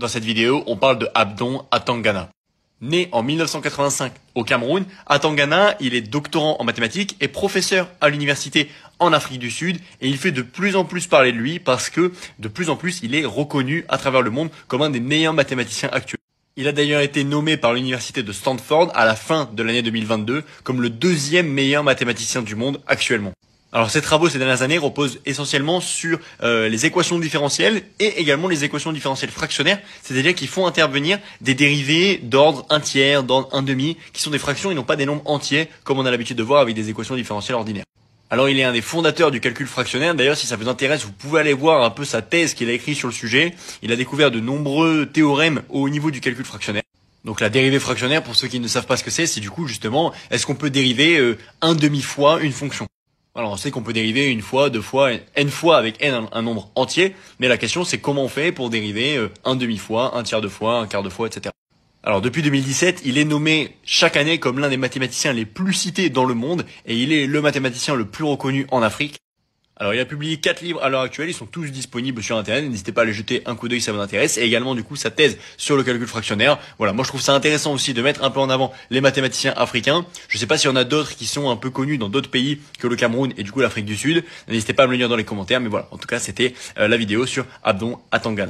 Dans cette vidéo, on parle de Abdon Atangana. Né en 1985 au Cameroun, Atangana, il est doctorant en mathématiques et professeur à l'université en Afrique du Sud et il fait de plus en plus parler de lui parce que de plus en plus il est reconnu à travers le monde comme un des meilleurs mathématiciens actuels. Il a d'ailleurs été nommé par l'université de Stanford à la fin de l'année 2022 comme le deuxième meilleur mathématicien du monde actuellement. Alors ces travaux ces dernières années reposent essentiellement sur euh, les équations différentielles et également les équations différentielles fractionnaires, c'est-à-dire qu'ils font intervenir des dérivés d'ordre un tiers, d'ordre un demi, qui sont des fractions et n'ont pas des nombres entiers comme on a l'habitude de voir avec des équations différentielles ordinaires. Alors il est un des fondateurs du calcul fractionnaire. D'ailleurs, si ça vous intéresse, vous pouvez aller voir un peu sa thèse qu'il a écrite sur le sujet. Il a découvert de nombreux théorèmes au niveau du calcul fractionnaire. Donc la dérivée fractionnaire, pour ceux qui ne savent pas ce que c'est, c'est du coup justement, est-ce qu'on peut dériver euh, un demi fois une fonction alors on sait qu'on peut dériver une fois, deux fois, n fois avec n un, nombre entier, mais la question c'est comment on fait pour dériver euh, un demi-fois, un tiers de fois, un quart de fois, etc. Alors depuis 2017, il est nommé chaque année comme l'un des mathématiciens les plus cités dans le monde et il est le mathématicien le plus reconnu en Afrique. Alors, il a publié quatre livres à l'heure actuelle. Ils sont tous disponibles sur Internet. N'hésitez pas à les jeter un coup d'œil si ça vous intéresse. Et également, du coup, sa thèse sur le calcul fractionnaire. Voilà. Moi, je trouve ça intéressant aussi de mettre un peu en avant les mathématiciens africains. Je sais pas s'il y en a d'autres qui sont un peu connus dans d'autres pays que le Cameroun et du coup l'Afrique du Sud. N'hésitez pas à me le dire dans les commentaires. Mais voilà. En tout cas, c'était euh, la vidéo sur Abdon Atangana.